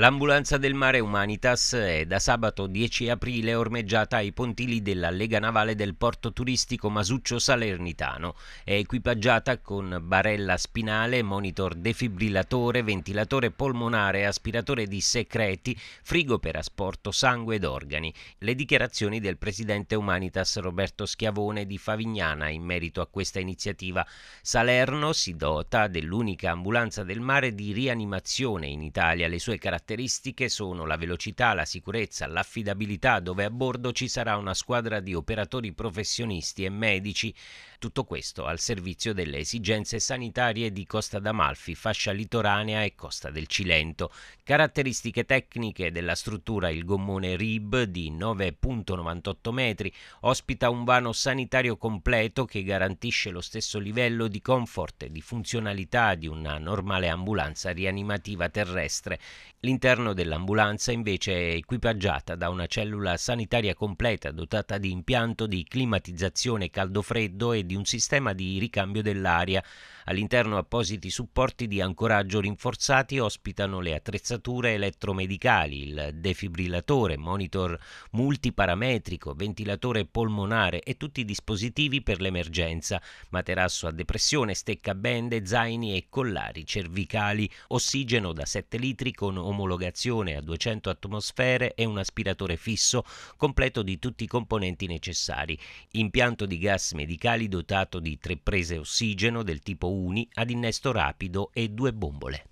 L'ambulanza del mare Humanitas è da sabato 10 aprile ormeggiata ai pontili della Lega Navale del porto turistico Masuccio Salernitano. È equipaggiata con barella spinale, monitor defibrillatore, ventilatore polmonare, aspiratore di secreti, frigo per asporto sangue ed organi. Le dichiarazioni del presidente Humanitas Roberto Schiavone di Favignana in merito a questa iniziativa. Salerno si dota dell'unica ambulanza del mare di rianimazione in Italia. Le sue caratteristiche caratteristiche sono la velocità, la sicurezza, l'affidabilità, dove a bordo ci sarà una squadra di operatori professionisti e medici, tutto questo al servizio delle esigenze sanitarie di Costa d'Amalfi, fascia litoranea e Costa del Cilento. Caratteristiche tecniche della struttura il gommone RIB di 9.98 metri ospita un vano sanitario completo che garantisce lo stesso livello di comfort e di funzionalità di una normale ambulanza rianimativa terrestre. L'interno dell'ambulanza invece è equipaggiata da una cellula sanitaria completa dotata di impianto di climatizzazione caldo-freddo e di un sistema di ricambio dell'aria. All'interno appositi supporti di ancoraggio rinforzati ospitano le attrezzature elettromedicali, il defibrillatore, monitor multiparametrico, ventilatore polmonare e tutti i dispositivi per l'emergenza, materasso a depressione, stecca bende, zaini e collari cervicali, ossigeno da 7 litri con omologazione omologazione a 200 atmosfere e un aspiratore fisso completo di tutti i componenti necessari, impianto di gas medicali dotato di tre prese ossigeno del tipo UNI ad innesto rapido e due bombole.